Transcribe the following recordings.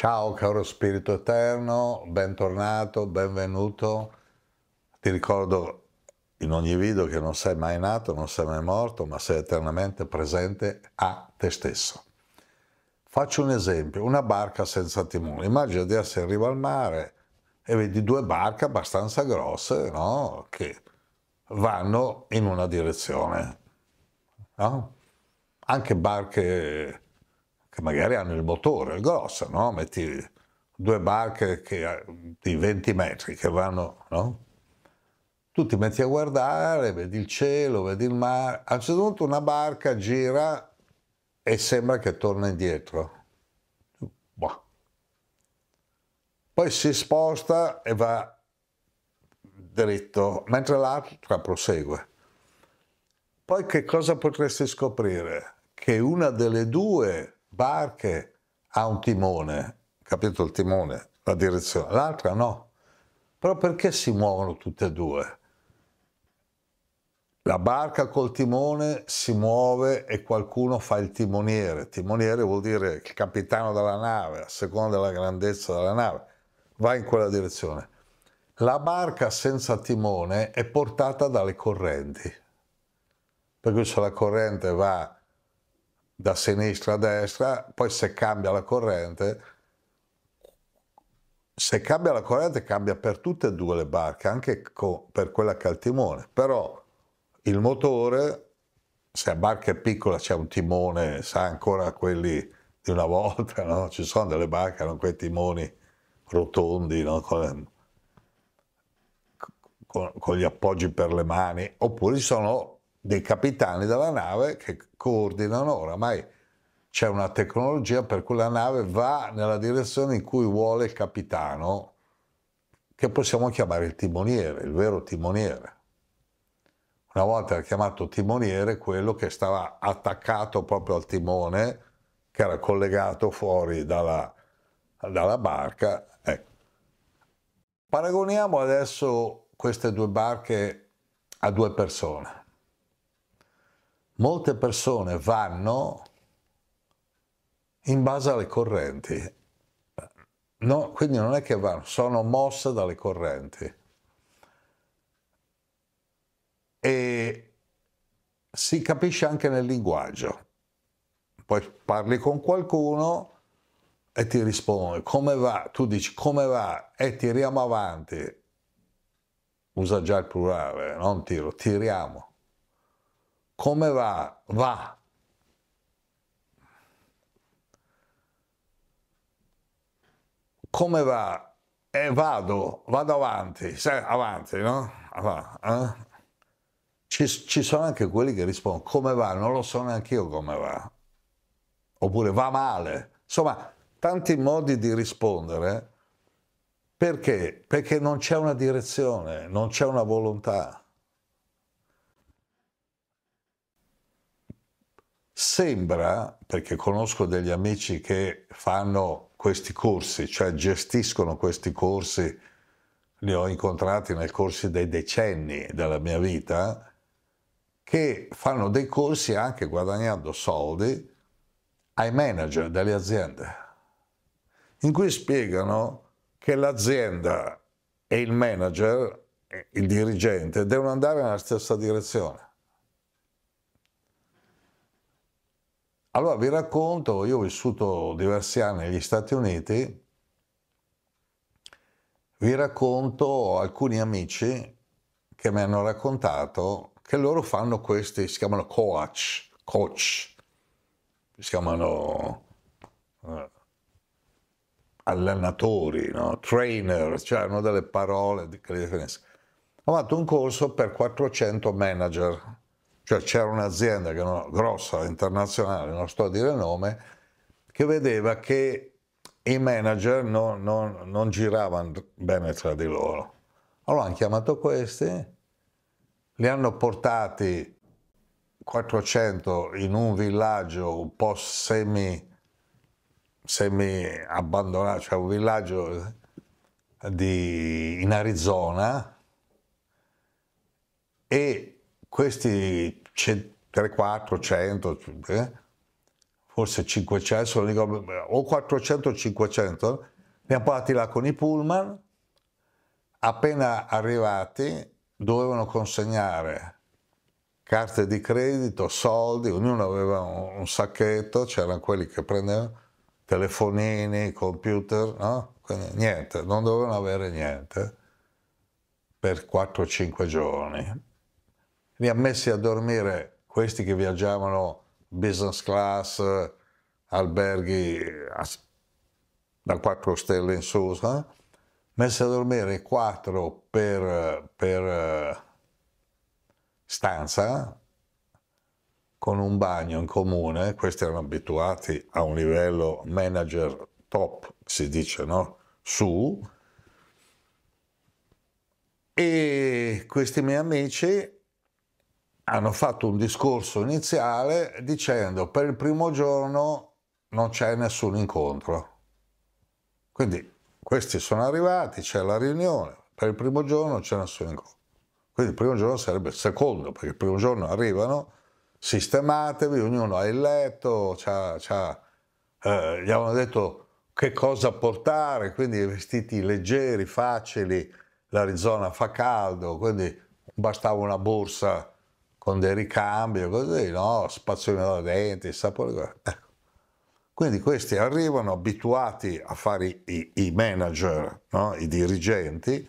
Ciao caro Spirito Eterno, bentornato, benvenuto. Ti ricordo in ogni video che non sei mai nato, non sei mai morto, ma sei eternamente presente a te stesso. Faccio un esempio, una barca senza timone. Immagina di essere in riva al mare e vedi due barche abbastanza grosse, no? Che vanno in una direzione, no? Anche barche che magari hanno il motore, il grosso, no? Metti due barche che, di 20 metri che vanno, no? Tu ti metti a guardare, vedi il cielo, vedi il mare, a un certo punto una barca gira e sembra che torna indietro. Boh. Poi si sposta e va dritto, mentre l'altra prosegue. Poi che cosa potresti scoprire? Che una delle due barche ha un timone, capito il timone, la direzione, l'altra no. Però perché si muovono tutte e due? La barca col timone si muove e qualcuno fa il timoniere. Timoniere vuol dire il capitano della nave, a seconda della grandezza della nave. Va in quella direzione. La barca senza timone è portata dalle correnti, per cui se la corrente va da sinistra a destra, poi se cambia la corrente, se cambia la corrente cambia per tutte e due le barche, anche per quella che ha il timone, però il motore, se la barca è piccola c'è un timone, sa ancora quelli di una volta, no? ci sono delle barche, hanno quei timoni rotondi, no? con, con, con gli appoggi per le mani, oppure ci sono dei capitani della nave che coordinano oramai c'è una tecnologia per cui la nave va nella direzione in cui vuole il capitano che possiamo chiamare il timoniere, il vero timoniere. Una volta era chiamato timoniere quello che stava attaccato proprio al timone che era collegato fuori dalla, dalla barca. Ecco. Paragoniamo adesso queste due barche a due persone molte persone vanno in base alle correnti. No, quindi non è che vanno, sono mosse dalle correnti. E si capisce anche nel linguaggio. Poi parli con qualcuno e ti risponde come va, tu dici come va e tiriamo avanti. Usa già il plurale, non tiro, tiriamo come va? Va. Come va? E eh, vado, vado avanti, sai, avanti, no? Ah, va, eh? ci, ci, sono anche quelli che rispondono, come va? Non lo so neanche io come va. Oppure va male. Insomma, tanti modi di rispondere. Perché? Perché non c'è una direzione, non c'è una volontà. Sembra, perché conosco degli amici che fanno questi corsi, cioè gestiscono questi corsi, li ho incontrati nel corso dei decenni della mia vita, che fanno dei corsi anche guadagnando soldi ai manager delle aziende, in cui spiegano che l'azienda e il manager, il dirigente, devono andare nella stessa direzione Allora vi racconto, io ho vissuto diversi anni negli Stati Uniti, vi racconto alcuni amici che mi hanno raccontato che loro fanno questi, si chiamano coach, coach, si chiamano eh, allenatori, no? trainer, cioè hanno delle parole che li definiscono. Ho fatto un corso per 400 manager cioè c'era un'azienda no, grossa, internazionale, non sto a dire il nome, che vedeva che i manager non, non, non giravano bene tra di loro. Allora hanno chiamato questi, li hanno portati 400 in un villaggio un po' semi, semi abbandonato, cioè un villaggio eh, di, in Arizona e questi 3, 4, 100, eh, forse 500, dico, o 400 o 500, li hanno portati là con i pullman, appena arrivati dovevano consegnare carte di credito, soldi, ognuno aveva un, un sacchetto, c'erano quelli che prendevano telefonini, computer, no? Quindi niente, non dovevano avere niente per 4-5 giorni li ha messi a dormire questi che viaggiavano business class, alberghi da 4 stelle in su, eh? messi a dormire 4 per, per eh, stanza con un bagno in comune, questi erano abituati a un livello manager top, si dice, no? Su. E questi miei amici hanno fatto un discorso iniziale dicendo per il primo giorno non c'è nessun incontro. Quindi questi sono arrivati, c'è la riunione, per il primo giorno non c'è nessun incontro. Quindi il primo giorno sarebbe il secondo, perché il primo giorno arrivano, sistematevi, ognuno ha il letto, c ha, eh, gli hanno detto che cosa portare, quindi vestiti leggeri, facili, l'Arizona fa caldo, quindi bastava una borsa con dei ricambi ricambio, così, no? spazzolino da denti, sapore. Ecco. Quindi questi arrivano abituati a fare i, i, i manager, no? i dirigenti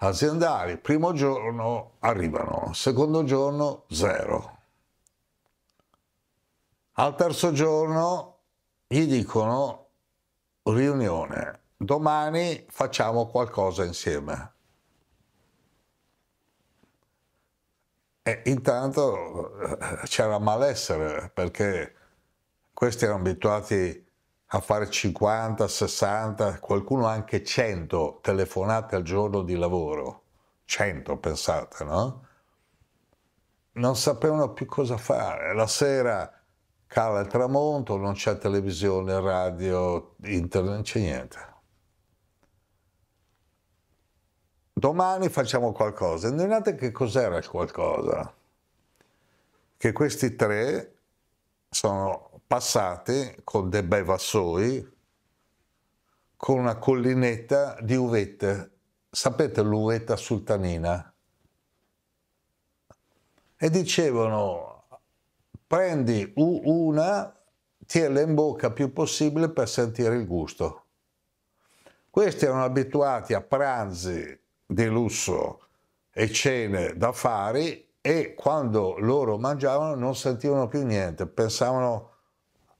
aziendali. Primo giorno arrivano, secondo giorno zero. Al terzo giorno gli dicono riunione, domani facciamo qualcosa insieme. E intanto eh, c'era malessere perché questi erano abituati a fare 50, 60, qualcuno anche 100 telefonate al giorno di lavoro. 100, pensate, no? Non sapevano più cosa fare. La sera cala il tramonto, non c'è televisione, radio, internet, non c'è niente. domani facciamo qualcosa. Indovinate che cos'era il qualcosa? Che questi tre sono passati con dei bei vassoi, con una collinetta di uvette. Sapete l'uvetta sultanina? E dicevano, prendi una, tienla in bocca più possibile per sentire il gusto. Questi erano abituati a pranzi di lusso e cene da fare e quando loro mangiavano non sentivano più niente, pensavano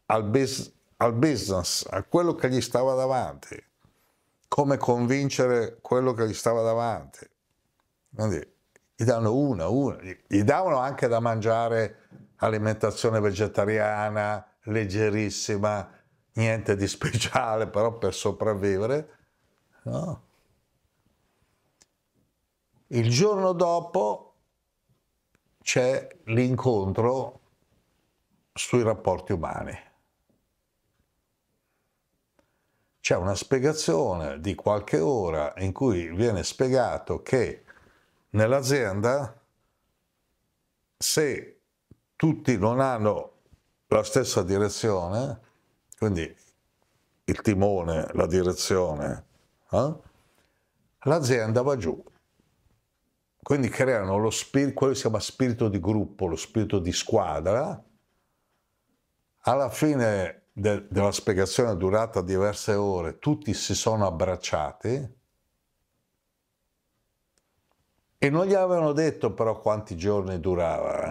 al, bis, al, business, a quello che gli stava davanti, come convincere quello che gli stava davanti. Quindi gli danno una, una, gli davano anche da mangiare alimentazione vegetariana, leggerissima, niente di speciale, però per sopravvivere. No il giorno dopo c'è l'incontro sui rapporti umani. C'è una spiegazione di qualche ora in cui viene spiegato che nell'azienda se tutti non hanno la stessa direzione, quindi il timone, la direzione, eh, l'azienda va giù. Quindi creano lo spirito, quello che si chiama spirito di gruppo, lo spirito di squadra. Alla fine de- della spiegazione durata diverse ore, tutti si sono abbracciati e non gli avevano detto però quanti giorni durava, eh.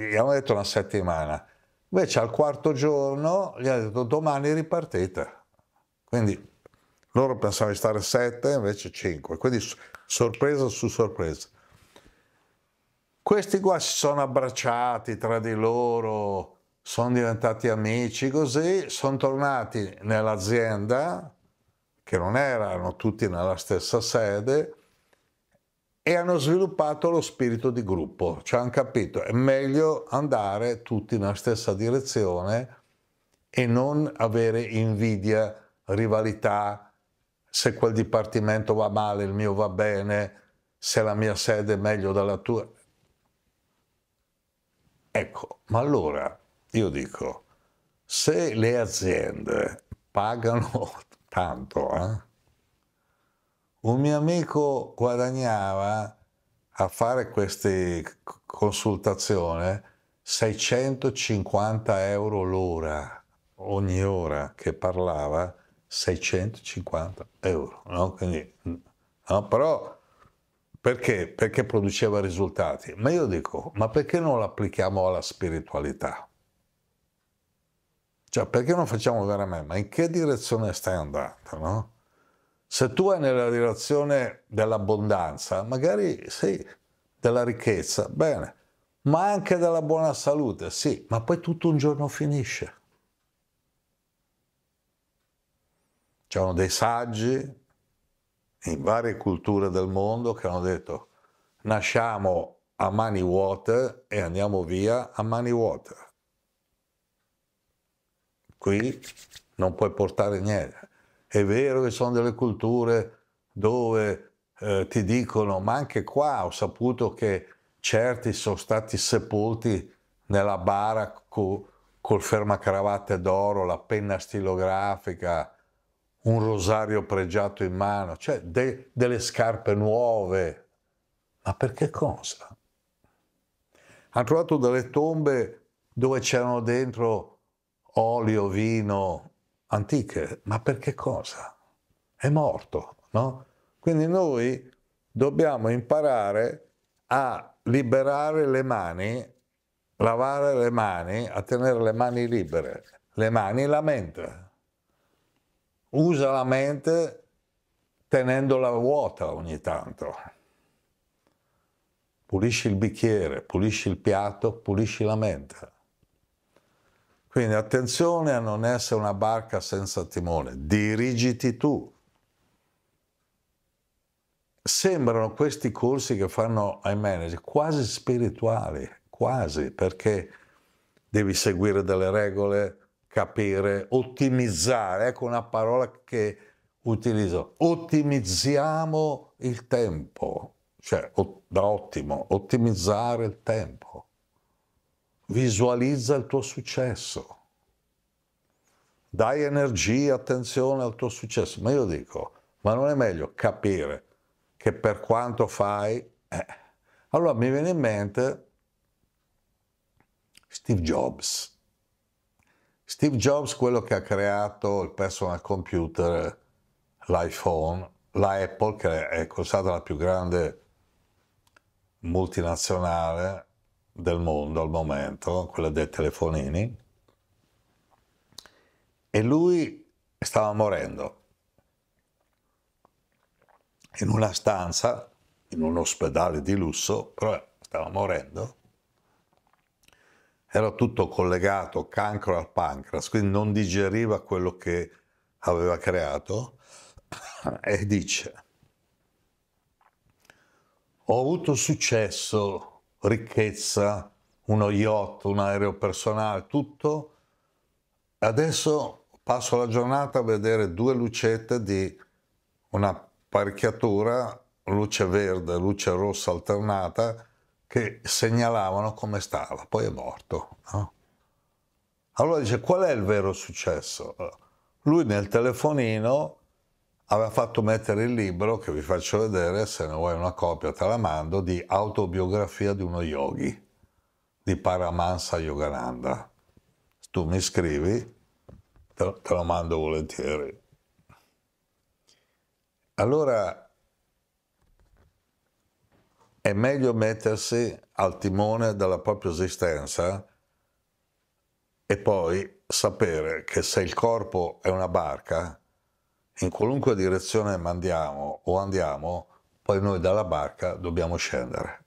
gli avevano detto una settimana. Invece al quarto giorno gli ha detto domani ripartite. Quindi loro pensavano di stare sette, invece cinque. Quindi sorpresa su sorpresa. Questi qua si sono abbracciati tra di loro, sono diventati amici, così sono tornati nell'azienda, che non erano tutti nella stessa sede, e hanno sviluppato lo spirito di gruppo, cioè hanno capito è meglio andare tutti nella stessa direzione e non avere invidia, rivalità, se quel dipartimento va male il mio va bene, se la mia sede è meglio della tua. Ecco, ma allora io dico, se le aziende pagano tanto, eh, un mio amico guadagnava a fare queste consultazioni 650 euro l'ora, ogni ora che parlava 650 euro, no? Quindi, no? però perché? Perché produceva risultati. Ma io dico, ma perché non lo applichiamo alla spiritualità? Cioè, perché non facciamo veramente? Ma in che direzione stai andando, no? Se tu vai nella direzione dell'abbondanza, magari sì, della ricchezza, bene, ma anche della buona salute, sì, ma poi tutto un giorno finisce. C'erano dei saggi, in varie culture del mondo che hanno detto nasciamo a mani vuote e andiamo via a mani vuote. Qui non puoi portare niente. È vero che sono delle culture dove eh, ti dicono, ma anche qua ho saputo che certi sono stati sepolti nella bara co, col fermacravate d'oro, la penna stilografica, un rosario pregiato in mano, cioè de, delle scarpe nuove. Ma per che cosa? Hanno trovato delle tombe dove c'erano dentro olio, vino, antiche, ma per che cosa? È morto, no? Quindi noi dobbiamo imparare a liberare le mani, lavare le mani, a tenere le mani libere, le mani e la mente usa la mente tenendola vuota ogni tanto. Pulisci il bicchiere, pulisci il piatto, pulisci la mente. Quindi attenzione a non essere una barca senza timone, dirigiti tu. Sembrano questi corsi che fanno ai manager quasi spirituali, quasi, perché devi seguire delle regole, capire, ottimizzare, ecco una parola che utilizzo, ottimizziamo il tempo, cioè da ottimo, ottimizzare il tempo, visualizza il tuo successo, dai energia, attenzione al tuo successo, ma io dico, ma non è meglio capire che per quanto fai... Eh. Allora mi viene in mente Steve Jobs Steve Jobs, quello che ha creato il personal computer, l'iPhone, la Apple, che è considerata la più grande multinazionale del mondo al momento, quella dei telefonini, e lui stava morendo in una stanza, in un ospedale di lusso, però stava morendo era tutto collegato, cancro al pancreas, quindi non digeriva quello che aveva creato e dice, ho avuto successo, ricchezza, uno yacht, un aereo personale, tutto, adesso passo la giornata a vedere due lucette di una un'apparecchiatura, luce verde, luce rossa alternata, che segnalavano come stava, poi è morto. No? Allora dice, qual è il vero successo? Lui nel telefonino aveva fatto mettere il libro, che vi faccio vedere, se ne vuoi una copia te la mando, di Autobiografia di uno yogi, di Paramansa Yogananda. Tu mi scrivi, te lo mando volentieri. Allora è meglio mettersi al timone della propria esistenza e poi sapere che se il corpo è una barca, in qualunque direzione mandiamo o andiamo, poi noi dalla barca dobbiamo scendere.